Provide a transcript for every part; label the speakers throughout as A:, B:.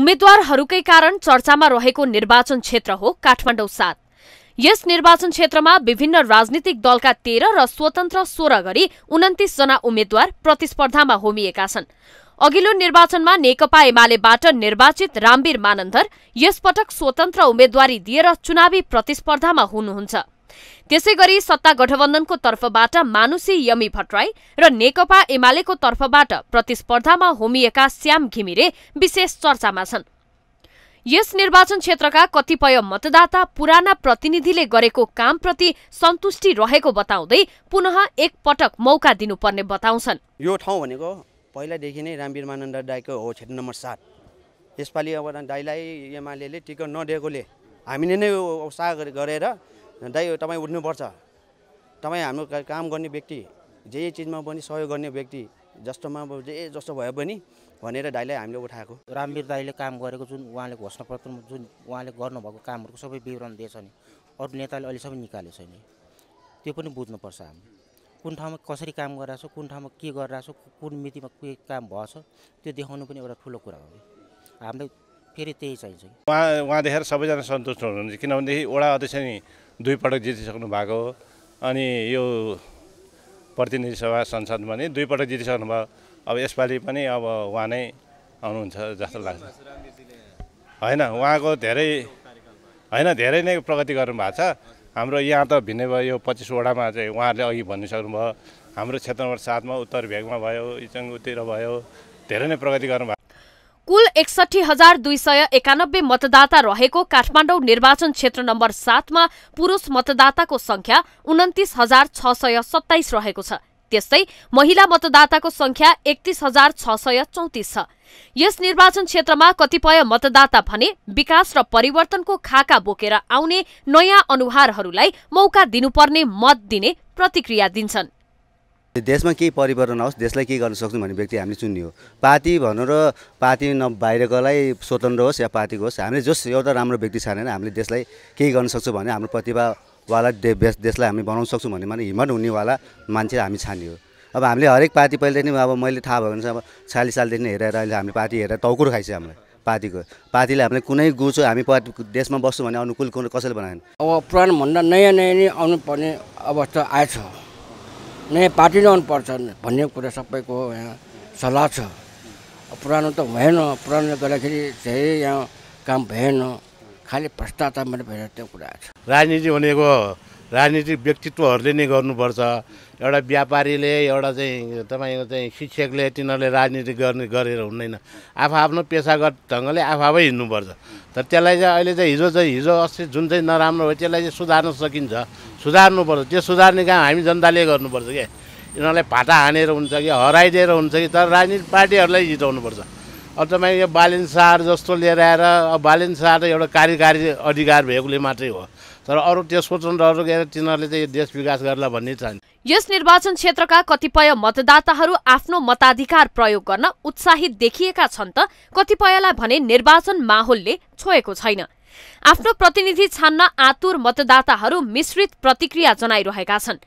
A: उम्मेद्वारहरूकै कारण चर्चामा रहेको निर्वाचन क्षेत्र हो काठमाडौँ सात यस निर्वाचन क्षेत्रमा विभिन्न राजनीतिक दलका तेह्र र स्वतन्त्र सोह्र गरी जना उम्मेद्वार प्रतिस्पर्धामा होमिएका छन् अघिल्लो निर्वाचनमा नेकपा एमालेबाट निर्वाचित रामवीर मानन्दर यसपटक स्वतन्त्र उम्मेद्वारी दिएर चुनावी प्रतिस्पर्धामा हुनुहुन्छ त्यसै गरी सत्ता गठबन्धनको तर्फबाट मानुसी यमी भट्टराई र नेकपा एमालेको तर्फबाट प्रतिस्पर्धामा होमिएका श्याम घिमिरे विशेष चर्चामा छन् यस निर्वाचन क्षेत्रका कतिपय मतदाता पुराना प्रतिनिधिले गरेको कामप्रति सन्तुष्टि रहेको बताउँदै पुनः एकपटक मौका दिनुपर्ने बताउँछन्
B: यो ठाउँ भनेको पहिलादेखि नै रामवीर मानन्द दाईको हो क्षेत्र नम्बर सात यसपालि अब दाईलाई एमाले टिकट नदिएकोले हामीले नै उत्साह गरेर दाइ तपाईँ उठ्नुपर्छ तपाईँ हाम्रो काम गर्ने व्यक्ति जे चिजमा पनि सहयोग गर्ने व्यक्ति जस्तोमा जे जस्तो भए पनि भनेर दाइलाई हामीले उठाएको रामवीर दाईले काम गरेको जुन उहाँले घोषणापत्रमा जुन उहाँले गर्नुभएको कामहरूको सबै विवरण दिएछ नि अरू नेताले अहिले सबै निकालेको छैन त्यो पनि बुझ्नुपर्छ हामी कुन ठाउँमा कसरी काम गरिरहेको छ कुन ठाउँमा के गरिरहेको छ कुन मितिमा के काम भएछ त्यो देखाउनु पनि एउटा ठुलो कुरा हो हामीलाई फेरि त्यही चाहिन्छ
C: उहाँ उहाँ देखेर सबैजना सन्तुष्ट हुनुहुन्छ किनभनेदेखि वडा अध्यक्ष नि दुईपटक जितिसक्नु भएको हो अनि यो प्रतिनिधि सभा संसदमा नि दुईपटक जितिसक्नु भयो अब यसपालि पनि अब उहाँ नै आउनुहुन्छ जस्तो लाग्छ होइन उहाँको धेरै होइन धेरै नै प्रगति गर्नुभएको छ हाम्रो यहाँ त भिन्नै भयो यो पच्चिसवटामा चाहिँ उहाँहरूले अघि भनिसक्नुभयो हाम्रो क्षेत्र नम्बर सातमा उत्तर भेगमा भयो इचङ्गुतिर भयो धेरै नै प्रगति गर्नुभएको
A: कुल एकसठी हजार दुई सय एकानब्बे मतदाता रहेको काठमाडौँ निर्वाचन क्षेत्र नम्बर सातमा पुरुष मतदाताको संख्या उन्तिस हजार छ सय सत्ताइस रहेको छ त्यस्तै महिला मतदाताको संख्या एकतिस हजार छ सय चौतिस छ यस निर्वाचन क्षेत्रमा कतिपय मतदाता भने विकास र परिवर्तनको खाका बोकेर आउने नयाँ अनुहारहरूलाई मौका दिनुपर्ने मत दिने प्रतिक्रिया दिन्छन्
B: देशमा केही परिवर्तन आओस् देशलाई के गर्न सक्छौँ भन्ने व्यक्ति हामीले चुन्ने हो पार्टी भनेर पार्टी न बाहिरकोलाई स्वतन्त्र होस् या पार्टीको होस् हामीले जस एउटा राम्रो व्यक्ति छानेन हामीले देशलाई केही गर्न सक्छौँ भने हाम्रो प्रतिभावाला दे देशलाई हामी बनाउन सक्छौँ भन्ने माने हिम्मत हुनेवाला मान्छे हामी छान्ने हो अब हामीले हरेक पार्टी पहिलेदेखि अब मैले थाहा भयो भने चाहिँ अब चालिस सालदेखि हेरेर अहिले हामीले पार्टी हेरेर टाउकुर खाइसक्यो हामीलाई पार्टीको पार्टीले हामीलाई कुनै गुचो हामी पार्टी देशमा बस्छौँ भने अनुकूल कसैले बनाएन अब पुरानोभन्दा नयाँ नयाँ नै आउनुपर्ने अवस्था आएछ नै पार्टी पर्छ भन्ने कुरा सबैको यहाँ सल्लाह छ पुरानो त भएन पुरानो गर्दाखेरि धेरै यहाँ काम भएन खालि भ्रष्टाचार मात्रै भएर त्यो कुरा छ
D: राजनीति भनेको राजनीतिक व्यक्तित्वहरूले नै गर्नुपर्छ एउटा व्यापारीले एउटा चाहिँ तपाईँको चाहिँ शिक्षकले तिनीहरूले राजनीति गर्ने गरेर हुँदैन आफ आफ्नो पेसागत ढङ्गले आफै हिँड्नुपर्छ तर त्यसलाई चाहिँ अहिले चाहिँ हिजो चाहिँ हिजो अस्ति जुन चाहिँ नराम्रो भयो त्यसलाई चाहिँ सुधार्न सकिन्छ सुधार्नुपर्छ त्यो सुधार्ने काम हामी जनताले गर्नुपर्छ क्या यिनीहरूलाई फाटा हानेर हुन्छ कि हराइदिएर हुन्छ कि तर राजनीतिक पार्टीहरूलाई जिताउनुपर्छ अब तपाईँ यो बालिन सार जस्तो लिएर आएर अब बालिन सार एउटा कार्यकारी अधिकार भएकोले मात्रै हो तर अरू त्यो स्वतन्त्रहरू गएर तिनीहरूले चाहिँ देश विकास गर्ला भन्ने छैन
A: यस निर्वाचन क्षेत्रका कतिपय मतदाताहरू आफ्नो मताधिकार प्रयोग गर्न उत्साहित देखिएका छन् त कतिपयलाई भने निर्वाचन माहौलले छोएको छैन आफ्नो प्रतिनिधि छान्न आतुर मतदाताहरू मिश्रित प्रतिक्रिया जनाइरहेका छन्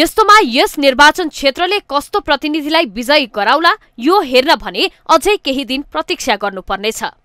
A: यस्तोमा यस निर्वाचन क्षेत्रले कस्तो प्रतिनिधिलाई विजयी गराउला यो हेर्न भने अझै केही दिन प्रतीक्षा गर्नुपर्नेछ